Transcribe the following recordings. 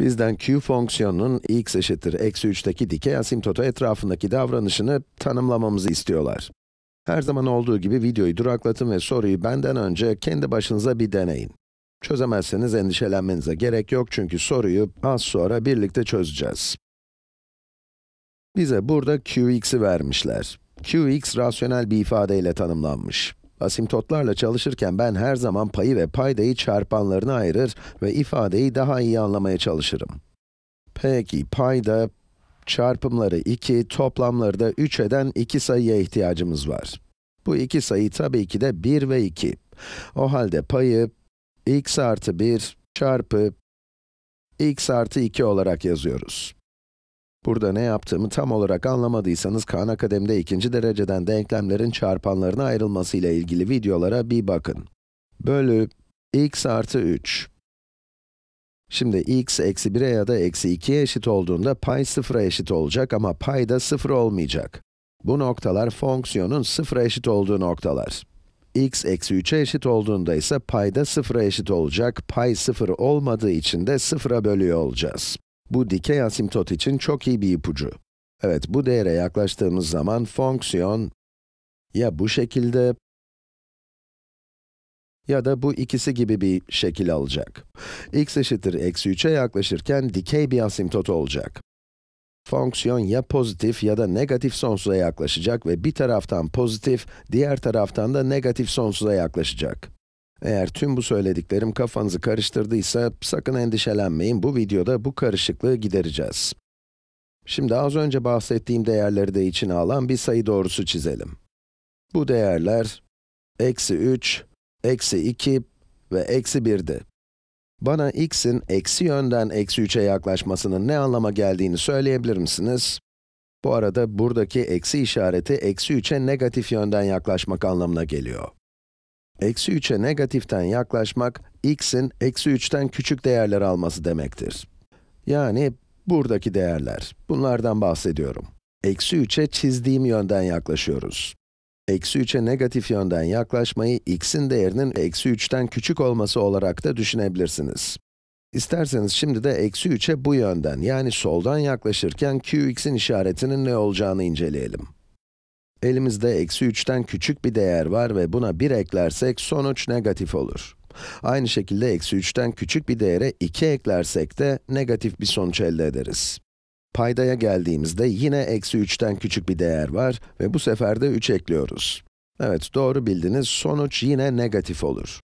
Bizden q fonksiyonunun x eşittir eksi 3'teki dikey asimtotu etrafındaki davranışını tanımlamamızı istiyorlar. Her zaman olduğu gibi videoyu duraklatın ve soruyu benden önce kendi başınıza bir deneyin. Çözemezseniz endişelenmenize gerek yok çünkü soruyu az sonra birlikte çözeceğiz. Bize burada qx'i vermişler. qx rasyonel bir ifadeyle tanımlanmış. Asimtotlarla çalışırken ben her zaman payı ve paydayı çarpanlarına ayırır ve ifadeyi daha iyi anlamaya çalışırım. Peki, payda çarpımları 2, toplamları da 3 eden iki sayıya ihtiyacımız var. Bu iki sayı tabii ki de 1 ve 2. O halde payı x artı 1 çarpı x artı 2 olarak yazıyoruz. Burada ne yaptığımı tam olarak anlamadıysanız Khan Akademi'de ikinci dereceden denklemlerin çarpanlarına ayrılması ile ilgili videolara bir bakın. Bölü x artı 3. Şimdi x eksi 1'e ya da eksi 2'ye eşit olduğunda pay 0'a eşit olacak ama pay da 0 olmayacak. Bu noktalar fonksiyonun 0'a eşit olduğu noktalar. x eksi 3'e eşit olduğunda ise pay da 0'a eşit olacak. Pay 0 olmadığı için de 0'a bölüyor olacağız. Bu dikey asimtot için çok iyi bir ipucu. Evet, bu değere yaklaştığımız zaman fonksiyon ya bu şekilde ya da bu ikisi gibi bir şekil alacak. x eşittir eksi 3'e yaklaşırken dikey bir asimtot olacak. Fonksiyon ya pozitif ya da negatif sonsuza yaklaşacak ve bir taraftan pozitif, diğer taraftan da negatif sonsuza yaklaşacak. Eğer tüm bu söylediklerim kafanızı karıştırdıysa sakın endişelenmeyin, bu videoda bu karışıklığı gidereceğiz. Şimdi az önce bahsettiğim değerleri de içine alan bir sayı doğrusu çizelim. Bu değerler eksi 3, eksi 2 ve eksi 1'di. Bana x'in eksi yönden eksi 3'e yaklaşmasının ne anlama geldiğini söyleyebilir misiniz? Bu arada buradaki eksi işareti eksi 3'e negatif yönden yaklaşmak anlamına geliyor eksi 3'e negatiften yaklaşmak, x'in eksi 3'ten küçük değerler alması demektir. Yani buradaki değerler, bunlardan bahsediyorum. Eksi 3'e çizdiğim yönden yaklaşıyoruz. Eksi 3'e negatif yönden yaklaşmayı x'in değerinin eksi 3'ten küçük olması olarak da düşünebilirsiniz. İsterseniz şimdi de eksi 3'e bu yönden yani soldan yaklaşırken qx'in işaretinin ne olacağını inceleyelim. Elimizde eksi 3'ten küçük bir değer var ve buna 1 eklersek sonuç negatif olur. Aynı şekilde eksi 3'ten küçük bir değere 2 eklersek de negatif bir sonuç elde ederiz. Paydaya geldiğimizde yine eksi 3'ten küçük bir değer var ve bu sefer de 3 ekliyoruz. Evet, doğru bildiniz, sonuç yine negatif olur.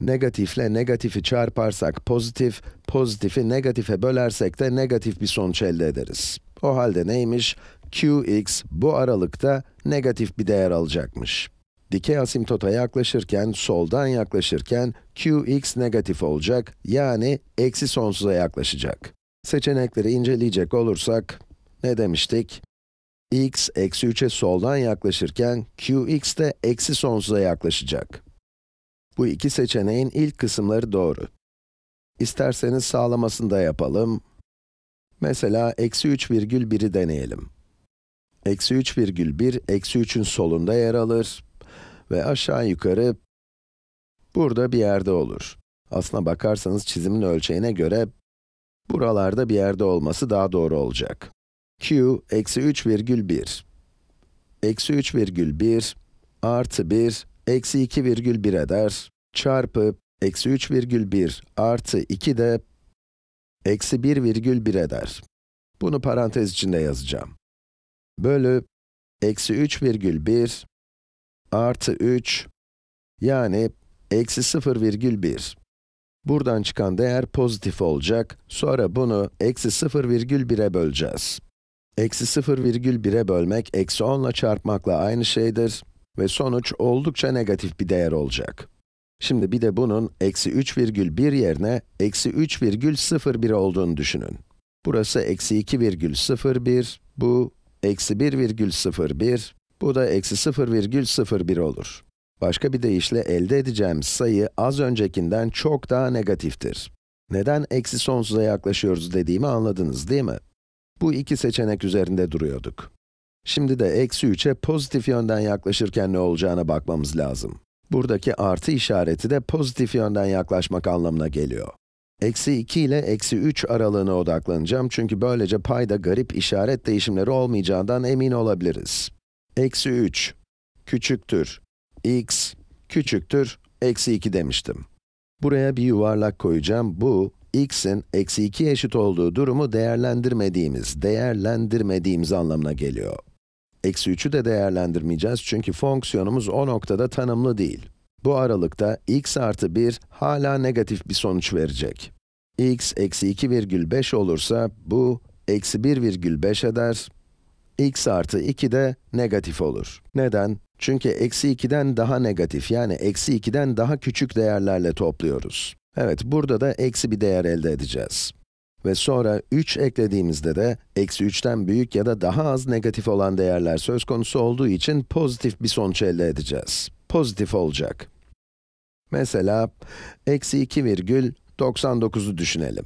Negatifle negatifi çarparsak pozitif, pozitifi negatife bölersek de negatif bir sonuç elde ederiz. O halde neymiş? qx bu aralıkta negatif bir değer alacakmış. Dikey asimtota yaklaşırken, soldan yaklaşırken qx negatif olacak, yani eksi sonsuza yaklaşacak. Seçenekleri inceleyecek olursak, ne demiştik? x eksi 3'e soldan yaklaşırken, qx de eksi sonsuza yaklaşacak. Bu iki seçeneğin ilk kısımları doğru. İsterseniz sağlamasını da yapalım. Mesela eksi 3,1'i deneyelim eksi 3 virgül 1, eksi 3'ün solunda yer alır ve aşağı yukarı burada bir yerde olur. Aslına bakarsanız çizimin ölçeğine göre buralarda bir yerde olması daha doğru olacak. q eksi 3 virgül 1, eksi 3 virgül 1 artı 1 eksi 2 virgül 1 eder çarpı eksi 3 virgül 1 artı 2 de eksi 1 virgül 1 eder. Bunu parantez içinde yazacağım bölü eksi 3 virgül 1 artı 3 yani eksi 0 virgül 1 Buradan çıkan değer pozitif olacak. Sonra bunu eksi 0 virgül 1'e böleceğiz. Eksi 0 virgül 1'e bölmek eksi 10 ile çarpmakla aynı şeydir ve sonuç oldukça negatif bir değer olacak. Şimdi bir de bunun eksi 3 virgül 1 yerine eksi 3 virgül 3,01 olduğunu düşünün. Burası eksi 2 virgül 2,01, bu eksi 1,01, bu da eksi 0,01 olur. Başka bir deyişle elde edeceğimiz sayı az öncekinden çok daha negatiftir. Neden eksi sonsuza yaklaşıyoruz dediğimi anladınız değil mi? Bu iki seçenek üzerinde duruyorduk. Şimdi de eksi 3'e pozitif yönden yaklaşırken ne olacağına bakmamız lazım. Buradaki artı işareti de pozitif yönden yaklaşmak anlamına geliyor. Eksi 2 ile eksi 3 aralığına odaklanacağım çünkü böylece payda garip işaret değişimleri olmayacağından emin olabiliriz. Eksi 3 küçüktür x küçüktür eksi 2 demiştim. Buraya bir yuvarlak koyacağım. Bu, x'in eksi 2 eşit olduğu durumu değerlendirmediğimiz, değerlendirmediğimiz anlamına geliyor. Eksi 3'ü de değerlendirmeyeceğiz çünkü fonksiyonumuz o noktada tanımlı değil. Bu aralıkta x artı 1 hala negatif bir sonuç verecek. x eksi 2,5 olursa bu eksi 1,5 eder. x artı 2 de negatif olur. Neden? Çünkü eksi 2'den daha negatif yani eksi 2'den daha küçük değerlerle topluyoruz. Evet, burada da eksi bir değer elde edeceğiz. Ve sonra 3 eklediğimizde de eksi 3'ten büyük ya da daha az negatif olan değerler söz konusu olduğu için pozitif bir sonuç elde edeceğiz pozitif olacak. Mesela, eksi 2,99'u düşünelim.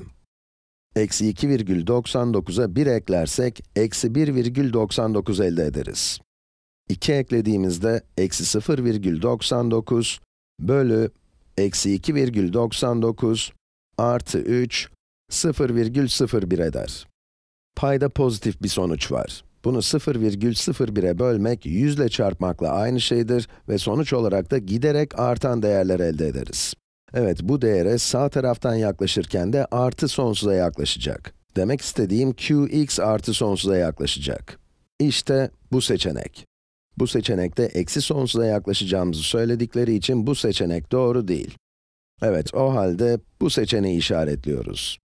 Eksi 2,99'a 1 eklersek, eksi 1,99 elde ederiz. 2 eklediğimizde, eksi 0,99 bölü eksi 2,99 artı 3, 0,01 eder. Payda pozitif bir sonuç var. Bunu 0,01'e bölmek 100 ile çarpmakla aynı şeydir ve sonuç olarak da giderek artan değerler elde ederiz. Evet, bu değere sağ taraftan yaklaşırken de artı sonsuza yaklaşacak. Demek istediğim qx artı sonsuza yaklaşacak. İşte bu seçenek. Bu seçenekte eksi sonsuza yaklaşacağımızı söyledikleri için bu seçenek doğru değil. Evet, o halde bu seçeneği işaretliyoruz.